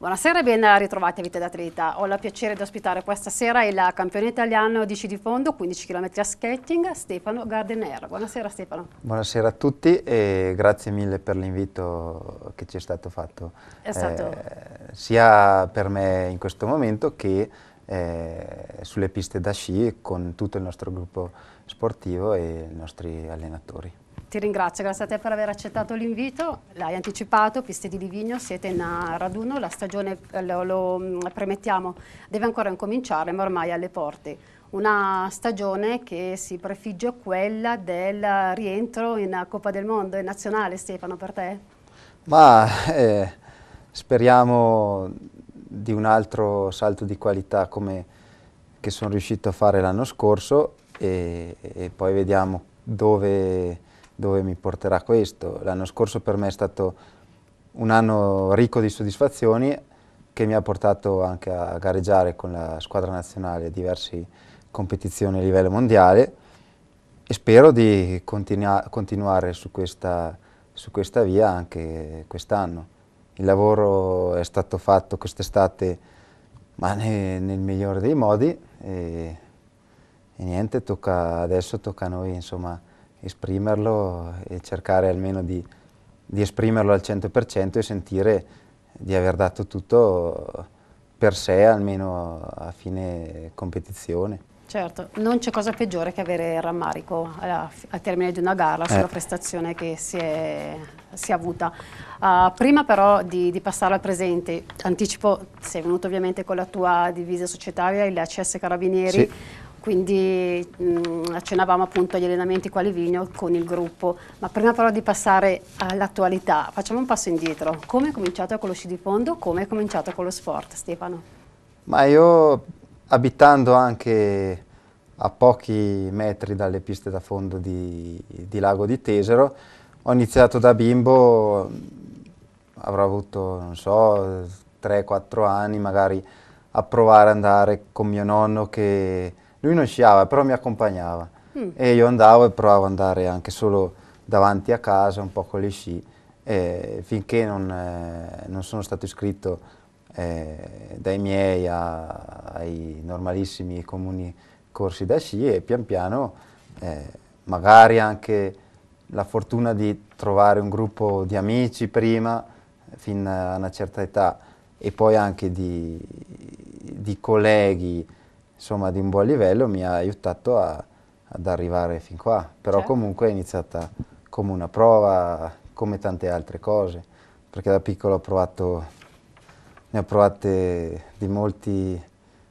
Buonasera e ben ritrovati a Vita d'Atleta. Ho il piacere di ospitare questa sera il campione italiano di sci di fondo, 15 km a skating, Stefano Gardener. Buonasera Stefano. Buonasera a tutti e grazie mille per l'invito che ci è stato fatto. È stato... Eh, sia per me in questo momento che eh, sulle piste da sci con tutto il nostro gruppo sportivo e i nostri allenatori. Ti ringrazio, grazie a te per aver accettato l'invito. L'hai anticipato, Piste di Livigno, siete in eh, raduno, la stagione, eh, lo, lo, mm, premettiamo, deve ancora incominciare, ma ormai è alle porte. Una stagione che si prefigge quella del rientro in Coppa del Mondo in nazionale, Stefano, per te? Ma eh, speriamo di un altro salto di qualità come che sono riuscito a fare l'anno scorso e, e poi vediamo dove dove mi porterà questo. L'anno scorso per me è stato un anno ricco di soddisfazioni che mi ha portato anche a gareggiare con la squadra nazionale a diverse competizioni a livello mondiale e spero di continua continuare su questa, su questa via anche quest'anno. Il lavoro è stato fatto quest'estate ma ne, nel migliore dei modi e, e niente, tocca, adesso tocca a noi insomma, esprimerlo e cercare almeno di, di esprimerlo al 100% e sentire di aver dato tutto per sé almeno a fine competizione. Certo, non c'è cosa peggiore che avere rammarico al termine di una gara sulla eh. prestazione che si è, si è avuta. Uh, prima però di, di, passare al presente, anticipo, sei venuto ovviamente con la tua divisa societaria, il ACS Carabinieri. Sì quindi mh, mm, accennavamo appunto agli allenamenti quali Vigno con il gruppo. Ma prima però di passare all'attualità, facciamo un passo indietro. Come è cominciato con lo sci di fondo? Come è cominciato con lo sport, Stefano? Ma io abitando anche a pochi metri dalle piste da fondo di, di Lago di Tesero, ho iniziato da bimbo, avrò avuto, non so, 3-4 anni magari a provare ad andare con mio nonno che lui non sciava, però mi accompagnava. Mm. E io andavo e provavo ad andare anche solo davanti a casa, un po' con le sci, eh, finché non, eh, non, sono stato iscritto eh, dai miei a, ai normalissimi comuni corsi da sci e pian piano eh, magari anche la fortuna di trovare un gruppo di amici prima, fin a una certa età, e poi anche di, di colleghi, insomma, di un buon livello mi ha aiutato a, ad arrivare fin qua. Però certo. comunque è iniziata come una prova, come tante altre cose, perché da piccolo ho provato, ne ho provate di molti,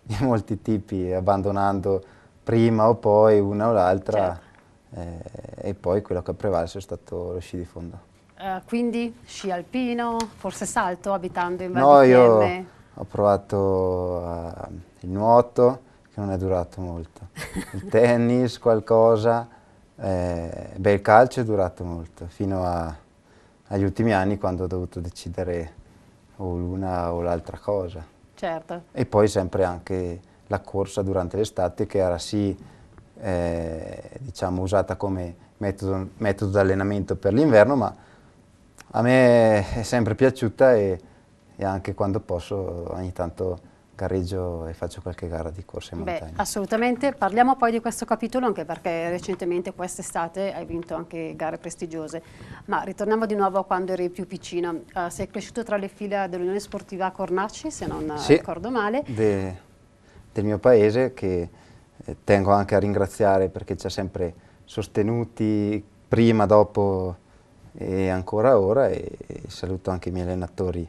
di molti tipi, abbandonando prima o poi una o l'altra certo. eh, e poi quello che ha prevalso è stato lo sci di fondo. Uh, quindi sci alpino, forse salto abitando in Val No, io ho provato uh, il nuoto, che non è durato molto. Il tennis, qualcosa, eh, beh il calcio è durato molto, fino a, agli ultimi anni quando ho dovuto decidere o l'una o l'altra cosa. Certo. E poi sempre anche la corsa durante l'estate che era sì eh, diciamo usata come metodo, metodo di allenamento per l'inverno ma a me è sempre piaciuta e, e, anche quando posso ogni tanto gareggio e faccio qualche gara di corsa in Beh, montagna. Assolutamente, parliamo poi di questo capitolo anche perché recentemente quest'estate hai vinto anche gare prestigiose, ma ritorniamo di nuovo a quando eri più piccina, uh, eh, sei cresciuto tra le fila dell'Unione Sportiva Cornacci se non eh, sì, ricordo male. De, del mio paese che eh, tengo anche a ringraziare perché ci ha sempre sostenuti prima, dopo e ancora ora e, e saluto anche i miei allenatori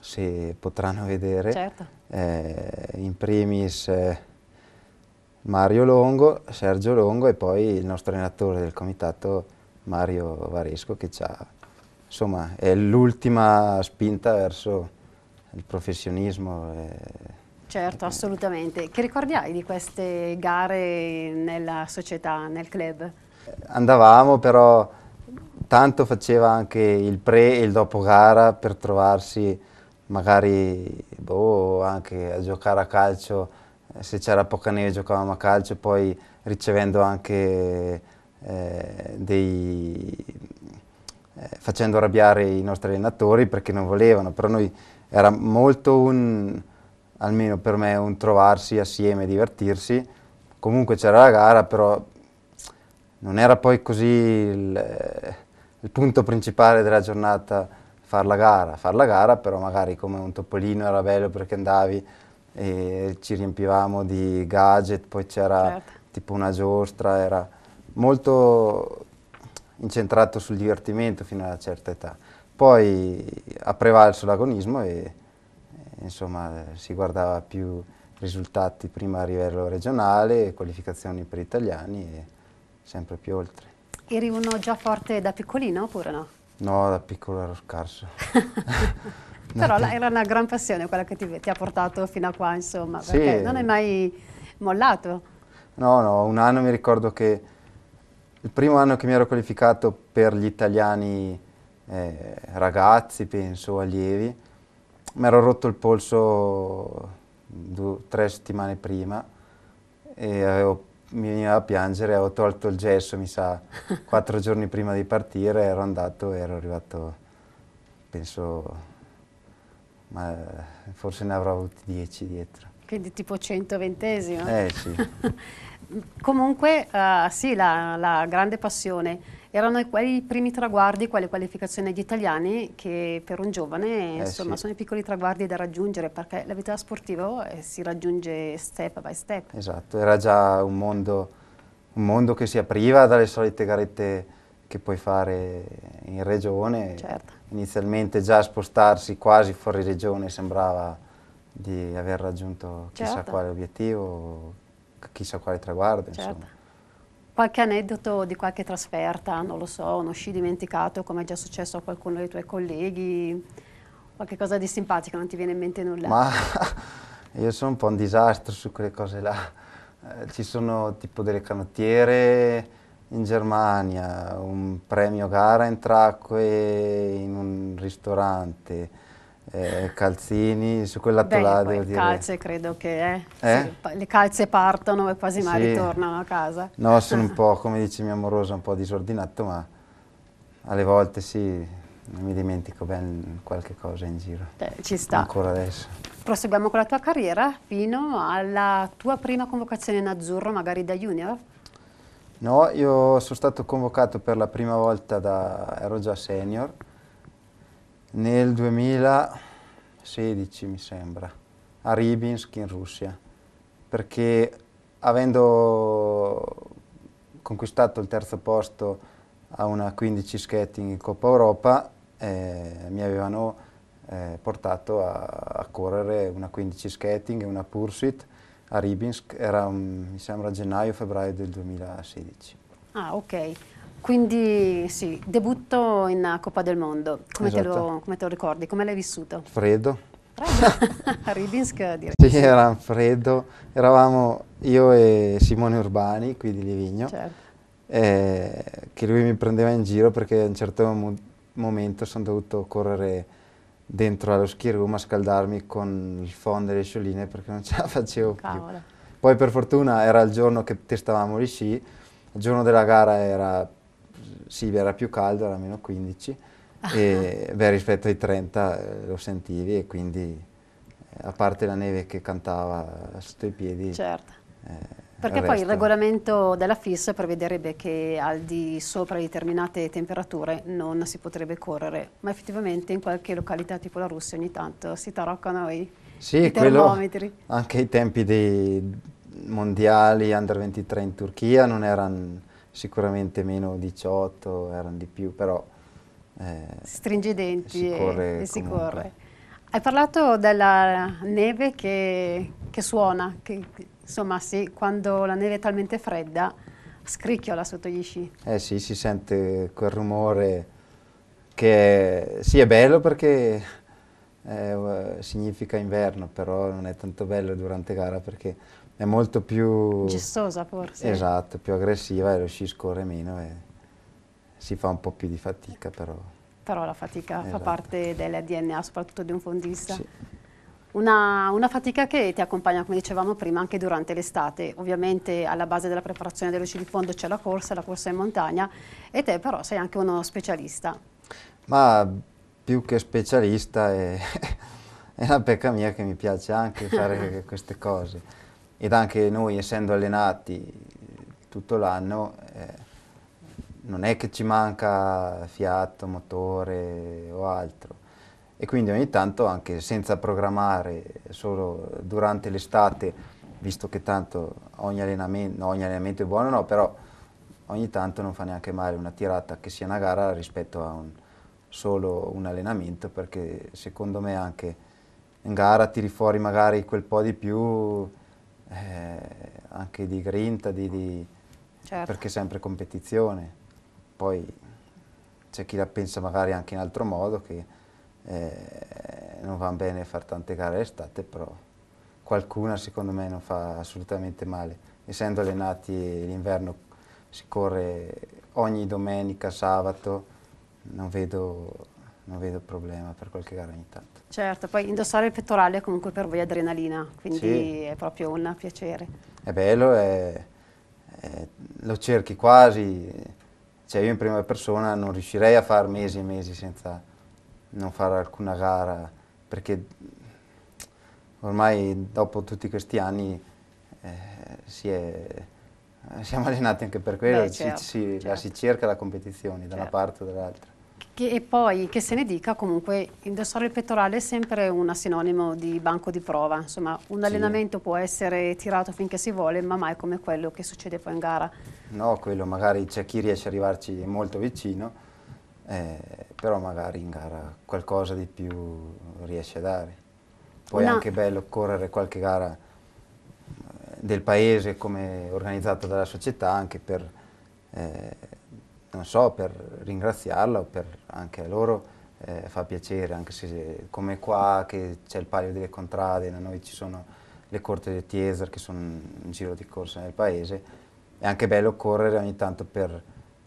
se potranno vedere. Certo eh, in primis eh, Mario Longo, Sergio Longo e poi il nostro allenatore del comitato Mario Varesco che ha, insomma, è l'ultima spinta verso il professionismo. E, Certo, assolutamente. Che ricordi hai di queste gare nella società, nel club? Andavamo però, tanto faceva anche il pre e il dopo gara per trovarsi magari boh, anche a giocare a calcio, eh, se c'era poca neve giocavamo a calcio, poi ricevendo anche eh, dei... Eh, facendo arrabbiare i nostri allenatori perché non volevano, però noi era molto un, almeno per me, un trovarsi assieme, divertirsi, comunque c'era la gara, però non era poi così il, eh, il punto principale della giornata fare la gara, fare la gara, però magari come un topolino era bello perché andavi e ci riempivamo di gadget, poi c'era certo. tipo una giostra, era molto incentrato sul divertimento fino a una certa età. Poi ha prevalso l'agonismo e, e insomma si guardava più risultati prima a livello regionale, qualificazioni per italiani e sempre più oltre. Eri uno già forte da piccolino oppure no? No, da piccolo ero scarso. Però la, era una gran passione quella che ti, ti, ha portato fino a qua, insomma, perché sì. non hai mai mollato. No, no, un anno mi ricordo che il primo anno che mi ero qualificato per gli italiani eh, ragazzi, penso, allievi, mi ero rotto il polso due, tre settimane prima e avevo mi veniva a piangere, ho tolto il gesso, mi sa, quattro giorni prima di partire, ero andato e ero arrivato, penso, ma eh, forse ne avrò avuti dieci dietro. Quindi tipo 120esimo? Eh sì. Comunque, uh, sì, la, la grande passione erano quei primi traguardi, quelle qualificazioni di italiani che per un giovane eh insomma, sì. sono i piccoli traguardi da raggiungere perché la vita sportiva oh, eh, si raggiunge step by step. Esatto, era già un mondo, un mondo, che si apriva dalle solite garette che puoi fare in regione. Certo. Inizialmente già spostarsi quasi fuori regione sembrava di aver raggiunto chissà certo. quale obiettivo, chissà quale traguardo. Certo. Insomma qualche aneddoto di qualche trasferta, non lo so, uno sci dimenticato come è già successo a qualcuno dei tuoi colleghi, qualche cosa di simpatico, non ti viene in mente nulla? Ma io sono un po' un disastro su quelle cose là, eh, ci sono tipo delle canottiere in Germania, un premio gara in tracque in un ristorante, eh, calzini, su quell'atto là devo dire. calze credo che eh, eh? Sì, le calze partono e quasi mai sì. ritornano a casa. No, sono un po', come dice mia amorosa, un po' disordinato, ma alle volte sì, mi dimentico ben qualche cosa in giro. Beh, ci sta. Ancora adesso. Proseguiamo con la tua carriera fino alla tua prima convocazione in azzurro, magari da junior? No, io sono stato convocato per la prima volta da... ero già senior, nel 2016 mi sembra, a Ribinsk in Russia, perché avendo conquistato il terzo posto a una 15 skating in Coppa Europa eh, mi avevano eh, portato a, a, correre una 15 skating e una pursuit a Ribinsk, era un, mi sembra gennaio-febbraio del 2016. Ah ok, quindi sì, debutto in Coppa del Mondo, come, esatto. te, lo, esatto. come te, lo, ricordi? Come l'hai vissuto? Freddo. a Ribinsk direi. Sì, era freddo, eravamo io e Simone Urbani qui di Livigno, certo. eh, che lui mi prendeva in giro perché a un certo mo momento sono dovuto correre dentro allo ski room a scaldarmi con il fondo e le scioline perché non ce la facevo Cavola. più. Poi per fortuna era il giorno che testavamo gli sci, il giorno della gara era sì, era più caldo, era meno 15, ah. e, beh, rispetto ai 30 eh, lo sentivi e quindi eh, a parte la neve che cantava sotto i piedi. Certo. Eh, perché il poi il regolamento della FIS prevederebbe che al di sopra di determinate temperature non si potrebbe correre, ma effettivamente in qualche località tipo la Russia ogni tanto si taroccano i, sì, i termometri. Quello, anche i tempi dei mondiali under 23 in Turchia non erano sicuramente meno 18, erano di più, però... Eh, si stringe i denti e, corre e si corre. Hai parlato della neve che, che suona, che, insomma sì, quando la neve è talmente fredda scricchiola sotto gli sci. Eh sì, si sente quel rumore che è, sì è bello perché eh, significa inverno, però non è tanto bello durante gara perché è molto più... Gestosa forse. Esatto, più aggressiva e lo sci scorre meno e si fa un po' più di fatica però. Però la fatica esatto. fa parte del DNA, soprattutto di un fondista. Sì. Una, una, fatica che ti accompagna, come dicevamo prima, anche durante l'estate. Ovviamente alla base della preparazione dello sci di fondo c'è la corsa, la corsa in montagna, e te però sei anche uno specialista. Ma più che specialista è, è una pecca mia che mi piace anche fare queste cose ed anche noi essendo allenati tutto l'anno eh, non è che ci manca fiato, motore o altro e quindi ogni tanto anche senza programmare solo durante l'estate visto che tanto ogni allenamento, ogni allenamento è buono no, però ogni tanto non fa neanche male una tirata che sia una gara rispetto a un, solo un allenamento perché secondo me anche in gara tiri fuori magari quel po' di più eh, anche di grinta, di, di certo. perché è sempre competizione. Poi c'è chi la pensa magari anche in altro modo, che eh, non va bene fare tante gare d'estate, però qualcuna secondo me non fa assolutamente male. Essendo allenati l'inverno si corre ogni domenica, sabato, non vedo non vedo problema per qualche gara ogni tanto. Certo, poi indossare il pettorale è comunque per voi adrenalina, quindi sì. è proprio un piacere. È bello, è, è, lo cerchi quasi, cioè io in prima persona non riuscirei a fare mesi e mesi senza non fare alcuna gara, perché ormai dopo tutti questi anni eh, si è, siamo allenati anche per quello, Beh, certo, si, si, certo. la si cerca la competizione da una certo. parte o dall'altra. Che, e poi che se ne dica, comunque indossare il pettorale è sempre un sinonimo di banco di prova. Insomma, un sì. allenamento può essere tirato finché si vuole, ma mai come quello che succede poi in gara. No, quello magari c'è chi riesce ad arrivarci molto vicino, eh, però magari in gara qualcosa di più riesce a dare. Poi è anche bello correre qualche gara eh, del paese come organizzata dalla società anche per... Eh, non so, per ringraziarla o per anche loro eh, fa piacere, anche se come qua che c'è il palio delle contrade, da noi ci sono le corte del Tieser che sono in giro di corsa nel paese, è anche bello correre ogni tanto per,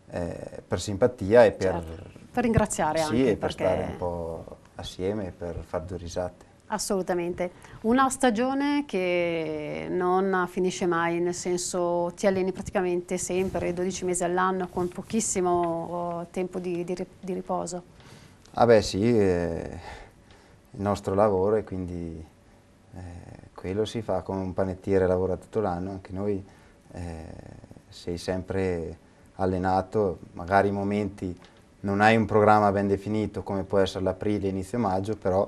eh, per simpatia e per... Certo. Per ringraziare sì, anche. Sì, per perché... stare un po' assieme, e per far due risate. Assolutamente, una stagione che non finisce mai, nel senso ti alleni praticamente sempre, 12 mesi all'anno con pochissimo oh, tempo di, di, di, riposo. Ah beh sì, eh, il nostro lavoro e quindi eh, quello si fa come un panettiere lavora tutto l'anno, anche noi eh, sei sempre allenato, magari in momenti non hai un programma ben definito come può essere l'aprile, inizio maggio, però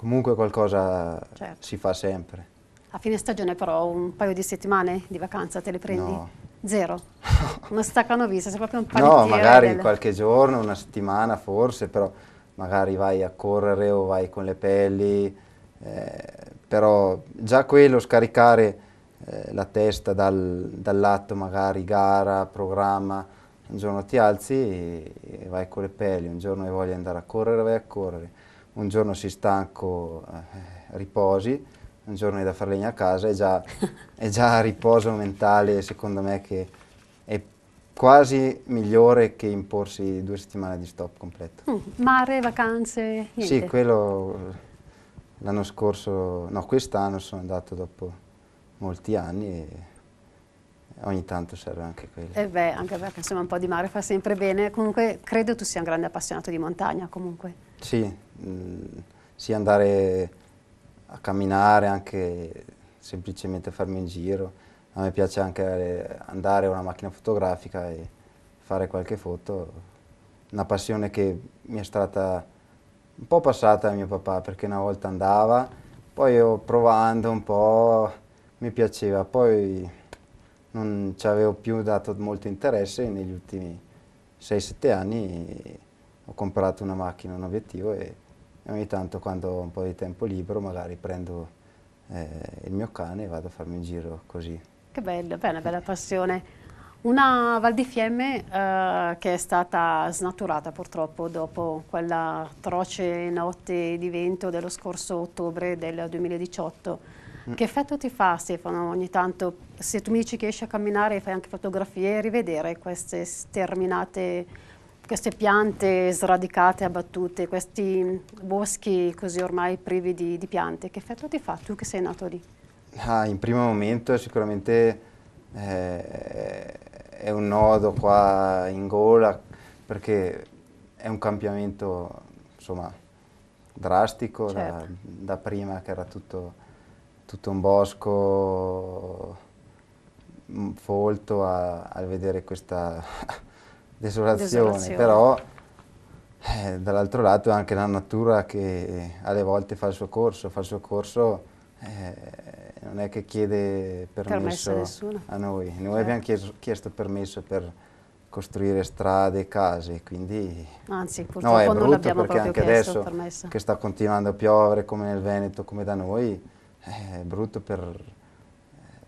Comunque qualcosa certo. si fa sempre. A fine stagione però un paio di settimane di vacanza te le prendi? No. Zero? Uno staccano vista, sei proprio un paio panettiere? No, magari del... qualche giorno, una settimana forse, però magari vai a correre o vai con le pelli, eh, però già quello scaricare eh, la testa dal, dall'atto magari gara, programma, un giorno ti alzi e, e vai con le pelli, un giorno hai voglia di andare a correre vai a correre, un giorno si stanco, eh, riposi, un giorno è da far legna a casa, è già, è già riposo mentale secondo me che è quasi migliore che imporsi due settimane di stop completo. Mm, mare, vacanze, niente. Sì, quello l'anno scorso, no quest'anno sono andato dopo molti anni e ogni tanto serve anche quello. E eh beh, anche perché insomma un po' di mare fa sempre bene. Comunque credo tu sia un grande appassionato di montagna comunque. Sì, mh, mm, sì andare a camminare, anche semplicemente farmi in giro. A me piace anche andare a una macchina fotografica e fare qualche foto. Una passione che mi è stata un po' passata da mio papà perché una volta andava, poi io provando un po' mi piaceva, poi non ci avevo più dato molto interesse e negli ultimi 6-7 anni ho comprato una macchina, un obiettivo e ogni tanto quando ho un po' di tempo libero magari prendo eh, il mio cane e vado a farmi un giro così. Che bello, è una bella passione. Una Val di Fiemme eh, che è stata snaturata purtroppo dopo quella atroce notte di vento dello scorso ottobre del 2018 Mm. Che effetto ti fa Stefano ogni tanto? Se tu mi dici che esci a camminare e fai anche fotografie, rivedere queste sterminate, queste piante sradicate, abbattute, questi boschi così ormai privi di, di piante, che effetto ti fa tu che sei nato lì? Ah, in primo momento sicuramente eh, è un nodo qua in gola perché è un cambiamento insomma drastico certo. da, da prima che era tutto tutto un bosco folto a, a vedere questa desolazione, desolazione. però eh, dall'altro lato è anche la natura che alle volte fa il suo corso, fa il suo corso eh, non è che chiede permesso, a, noi, noi certo. abbiamo chiesto, chiesto permesso per costruire strade, case, quindi Anzi, no, è brutto perché anche adesso permesso. che sta continuando a piovere come nel Veneto, come da noi, eh, è brutto per,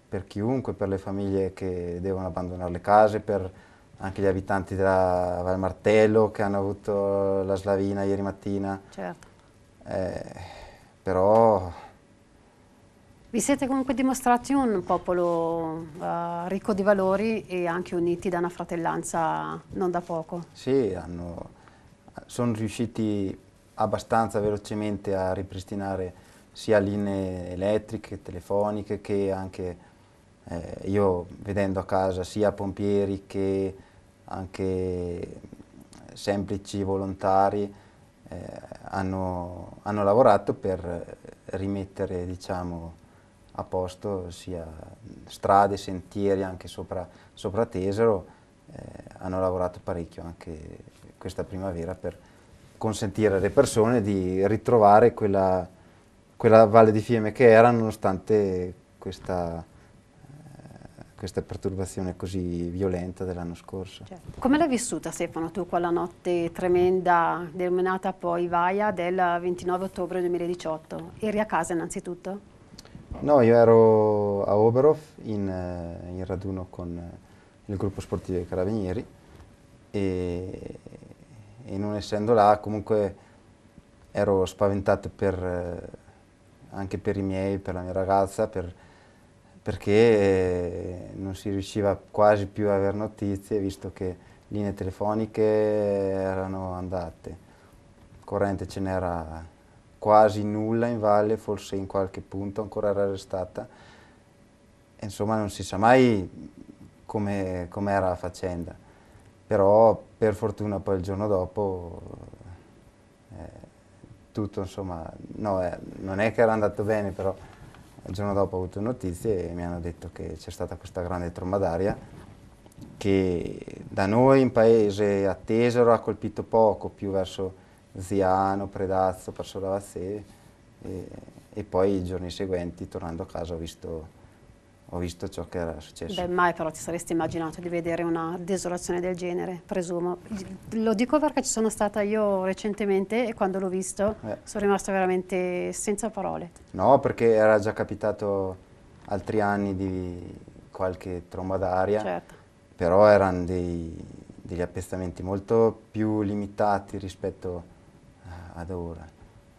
per, chiunque, per le famiglie che devono abbandonare le case, per anche gli abitanti della Val Martello che hanno avuto la slavina ieri mattina. Certo. Eh, però... Vi siete comunque dimostrati un popolo uh, ricco di valori e anche uniti da una fratellanza non da poco. Sì, hanno, sono riusciti abbastanza velocemente a ripristinare sia linee elettriche, telefoniche che anche eh, io vedendo a casa sia pompieri che anche semplici volontari eh, hanno, hanno, lavorato per rimettere diciamo, a posto sia strade, sentieri anche sopra, sopra Tesero, eh, hanno lavorato parecchio anche questa primavera per consentire alle persone di ritrovare quella quella valle di fiume che era nonostante questa, eh, questa perturbazione così violenta dell'anno scorso. Certo. Come l'hai vissuta Stefano tu quella notte tremenda denominata poi Vaia del 29 ottobre 2018? Eri a casa innanzitutto? No, io ero a Oberhof in, eh, in raduno con eh, il gruppo sportivo dei Carabinieri e, e non essendo là comunque ero spaventato per, anche per i miei, per la mia ragazza, per, perché eh, non si riusciva quasi più a avere notizie visto che linee telefoniche erano andate. Corrente ce n'era quasi nulla in valle, forse in qualche punto ancora era restata. Insomma non si sa mai come, com era la faccenda, però per fortuna poi il giorno dopo eh, tutto, insomma, no, eh, non è che era andato bene, però il giorno dopo ho avuto notizie e mi hanno detto che c'è stata questa grande tromba d'aria che da noi in paese a Tesoro ha colpito poco, più verso Ziano, Predazzo, Passo Lavazze e, e poi i giorni seguenti tornando a casa ho visto ho visto ciò che era successo. Beh, mai però ti saresti immaginato di vedere una desolazione del genere, presumo. Lo dico perché ci sono stata io recentemente e quando l'ho visto eh. sono rimasta veramente senza parole. No, perché era già capitato altri anni di qualche tromba d'aria, certo. però erano dei, degli appezzamenti molto più limitati rispetto eh, ad ora.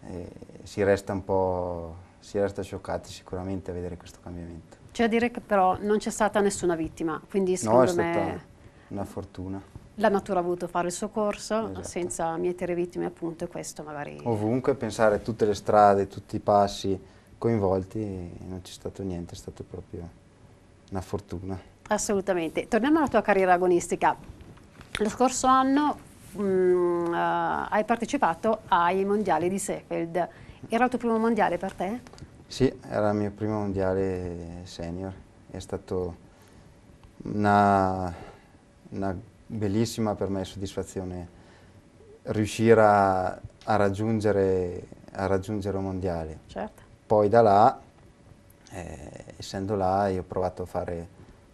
E si resta un po' si resta scioccati sicuramente a vedere questo cambiamento. C'è da dire che però non c'è stata nessuna vittima, quindi secondo no, me... una fortuna. La natura ha voluto fare il suo corso, esatto. senza mietere vittime appunto, e questo magari... Ovunque, pensare a tutte le strade, tutti i passi coinvolti, non c'è stato niente, è stata proprio una fortuna. Assolutamente. Torniamo alla tua carriera agonistica. Lo scorso anno mh, mm, eh, uh, hai partecipato ai mondiali di Sefeld. Era il tuo primo mondiale per te? Sì, era il mio primo mondiale senior, è stata una, una, bellissima per me soddisfazione riuscire a, a, raggiungere, a raggiungere, un mondiale. Certo. Poi da là, eh, essendo là, io ho provato a, fare,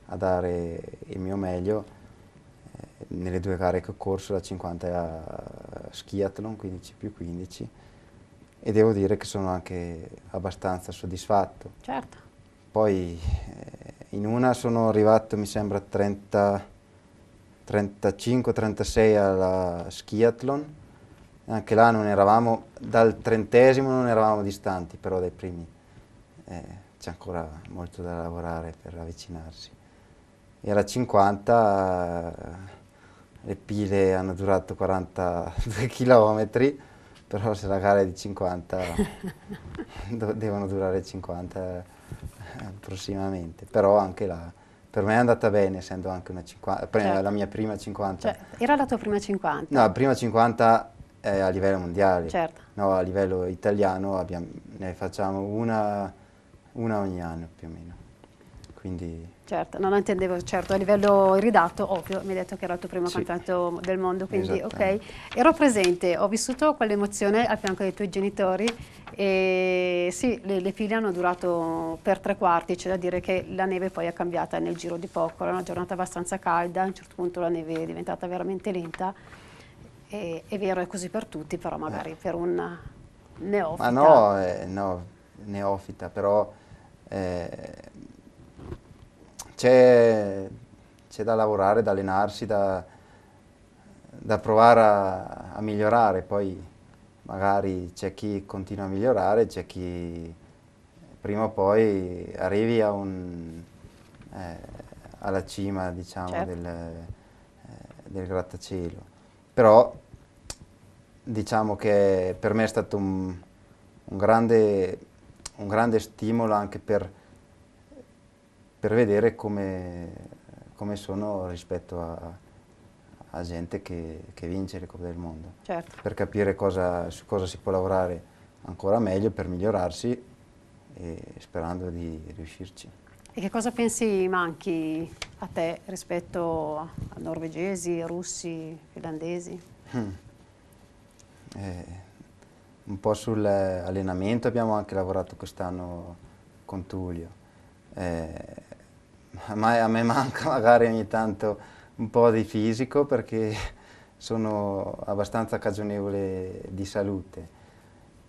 a dare il mio meglio eh, nelle due gare che ho corso, la 50 a skiathlon, 15 più 15 e devo dire che sono anche abbastanza soddisfatto. Certo. Poi eh, in una sono arrivato, mi sembra, 35-36 alla skiathlon, anche là non eravamo, dal trentesimo non eravamo distanti, però dai primi eh, c'è ancora molto da lavorare per avvicinarsi. E alla 50 eh, le pile hanno durato 42 chilometri, però se la gara è di 50 devono durare 50 eh, prossimamente, però anche la, per me è andata bene essendo anche una 50, eh, certo. la mia prima 50. Cioè, era la tua prima 50? No, la prima 50 è a livello mondiale, certo. no, a livello italiano abbiamo, ne facciamo una, una ogni anno più o meno. Quindi... Certo, non intendevo, certo, a livello ridato, ovvio, mi hai detto che era il tuo primo sì. cantato del mondo, quindi ok. Ero presente, ho vissuto quell'emozione al fianco dei tuoi genitori e sì, le, le file hanno durato per tre quarti, c'è da dire che la neve poi è cambiata nel giro di poco, era una giornata abbastanza calda, a un certo punto la neve è diventata veramente lenta, e, è vero, è così per tutti, però magari eh. per un neofita... Ma no, eh, no neofita, però... Eh, c'è, da lavorare, da allenarsi, da, da provare a, a, migliorare, poi magari c'è chi continua a migliorare, c'è chi prima o poi arrivi un, eh, alla cima diciamo, certo. del, eh, del grattacielo. Però diciamo che per me è stato un, un, grande, un grande stimolo anche per per vedere come, come sono rispetto a, a gente che, che, vince le Coppe del Mondo. Certo. Per capire cosa, su cosa si può lavorare ancora meglio per migliorarsi e sperando di riuscirci. E che cosa pensi manchi a te rispetto a norvegesi, russi, finlandesi? Mm. Eh, un po' sull'allenamento abbiamo anche lavorato quest'anno con Tullio. Eh, a me manca magari ogni tanto un po' di fisico perché sono abbastanza cagionevole di salute,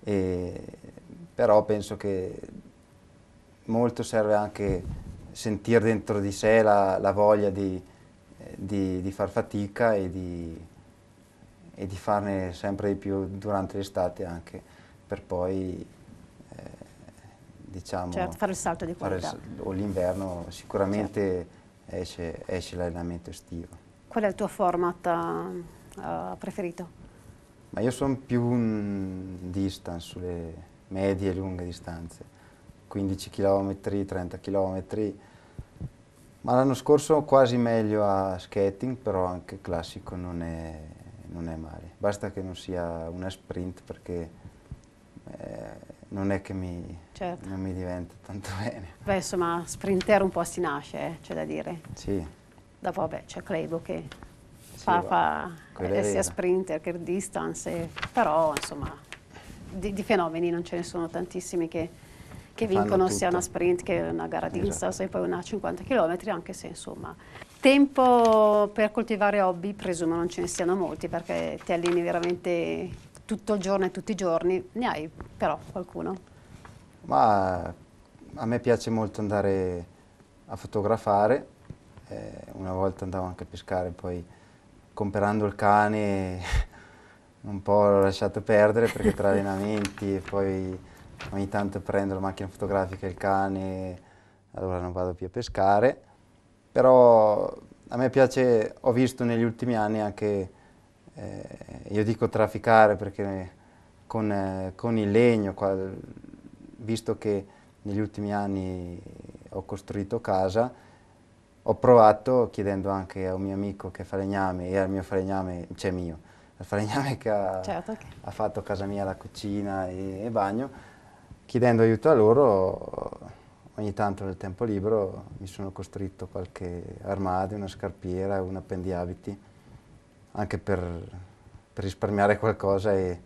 e, però penso che molto serve anche sentire dentro di sé la, la voglia di, di, di, far fatica e di, e di farne sempre di più durante l'estate anche per poi diciamo, certo, fare il salto di qualità. Il, o l'inverno sicuramente certo. esce, esce l'allenamento estivo. Qual è il tuo format uh, preferito? Ma io sono più un distance, sulle medie e lunghe distanze, 15 km, 30 km, ma l'anno scorso quasi meglio a skating, però anche classico non è, non è male. Basta che non sia una sprint perché eh, non è che mi, certo. non mi diventa tanto bene. Beh, insomma, sprinter un po' si nasce, eh, c'è da dire. Sì. Dopo, vabbè, c'è Clebo che sì, fa, fa eh, sia sprinter che distance, però, insomma, di, di, fenomeni non ce ne sono tantissimi che, che vincono sia una sprint che una gara di esatto. distance e poi una 50 km, anche se, insomma... Tempo per coltivare hobby, presumo non ce ne siano molti, perché ti allini veramente tutto il giorno e tutti i giorni, ne hai però qualcuno? Ma a me piace molto andare a fotografare, eh, una volta andavo anche a pescare, poi comprando il cane un po' l'ho lasciato perdere perché tra allenamenti e poi ogni tanto prendo la macchina fotografica e il cane, allora non vado più a pescare, però a me piace, ho visto negli ultimi anni anche eh, io dico trafficare perché con, eh, con il legno, qua, visto che negli ultimi anni ho costruito casa, ho provato chiedendo anche a un mio amico che è falegname e al mio falegname, cioè mio, al falegname che ha, certo. ha fatto a casa mia la cucina e, e, bagno, chiedendo aiuto a loro ogni tanto nel tempo libero mi sono costruito qualche armadio, una scarpiera, un appendiabiti anche per, per risparmiare qualcosa e,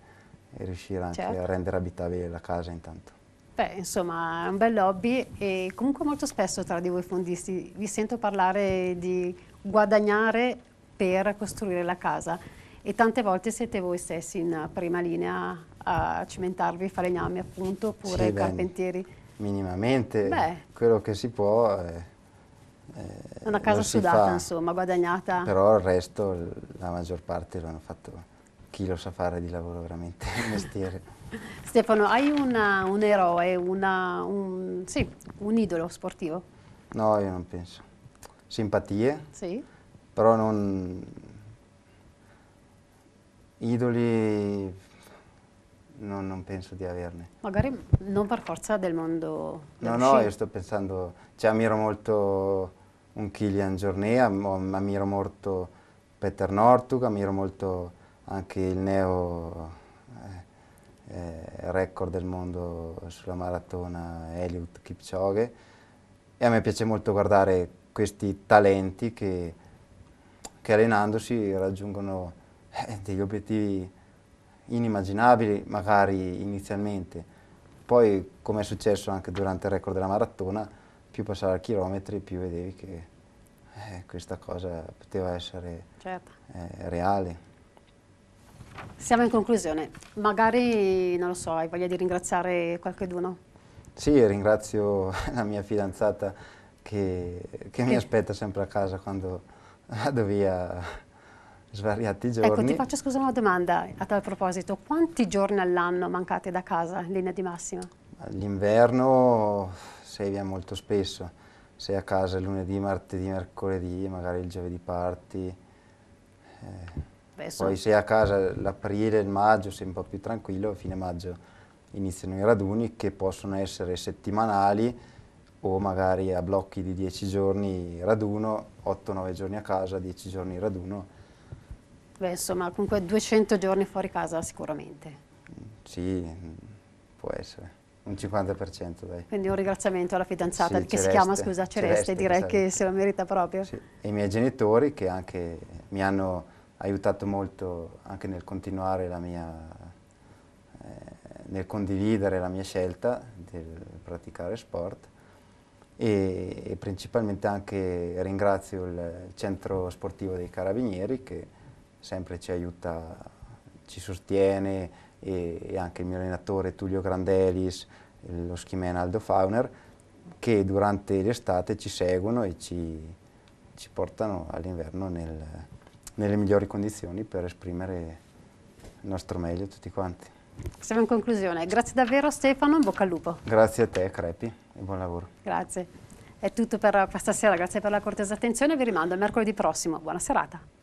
e riuscire anche certo. a rendere abitabile la casa intanto. Beh, insomma, è un bel hobby e comunque molto spesso tra di voi fondisti vi sento parlare di guadagnare per costruire la casa e tante volte siete voi stessi in prima linea a cimentarvi, falegnami appunto, oppure sì, carpentieri. Beh, minimamente, beh. quello che si può... Eh eh, Una casa sudata, fa, insomma, guadagnata. Però il resto, la maggior parte lo hanno fatto chi lo sa fare di lavoro veramente, il mestiere. Stefano, hai una, un eroe, una, un, sì, un idolo sportivo? No, io non penso. Simpatie? Sì. Però non... Idoli no, non penso di averne. Magari non per forza del mondo del No, sci. no, io sto pensando, cioè, ammiro molto un Kilian Giorné, ammiro molto Peter Nortug, ammiro molto anche il neo eh, eh, record del mondo sulla maratona Eliud Kipchoge e a me piace molto guardare questi talenti che, che allenandosi raggiungono eh, degli obiettivi inimmaginabili magari inizialmente, poi come è successo anche durante il record della maratona più passava a chilometri, più vedevi che eh, questa cosa poteva essere certo. eh, reale. Siamo in conclusione. Magari, non lo so, hai voglia di ringraziare qualcheduno? Sì, ringrazio la mia fidanzata che, che, mi aspetta sempre a casa quando vado via svariati ecco, giorni. Ecco, ti faccio scusa una domanda a tal proposito. Quanti giorni all'anno mancate da casa in linea di massima? L'inverno sei via molto spesso, sei a casa lunedì, martedì, mercoledì, magari il giovedì parti. Eh. Poi sei a casa l'aprile, il maggio, sei un po' più tranquillo, a fine maggio iniziano i raduni che possono essere settimanali o magari a blocchi di 10 giorni raduno, 8-9 giorni a casa, 10 giorni raduno. Beh, insomma, comunque 200 giorni fuori casa sicuramente. Mm, sì, mm, può essere un 50% dai. Quindi un ringraziamento alla fidanzata sì, che Celeste, si chiama, scusa, Celeste, Celeste direi che, che se la merita proprio. Sì. E i miei genitori che anche mi hanno aiutato molto anche nel continuare la mia, eh, nel condividere la mia scelta del praticare sport e, e principalmente anche ringrazio il centro sportivo dei Carabinieri che sempre ci aiuta, ci sostiene, e, e anche il mio allenatore Tullio Grandelis, lo schimena Aldo Fauner, che durante l'estate ci seguono e ci, ci portano all'inverno nel, nelle migliori condizioni per esprimere il nostro meglio tutti quanti. Siamo in conclusione. Grazie davvero Stefano, bocca al lupo. Grazie a te Crepi e buon lavoro. Grazie. È tutto per questa sera, grazie per la cortesa attenzione, vi rimando a mercoledì prossimo. Buona serata.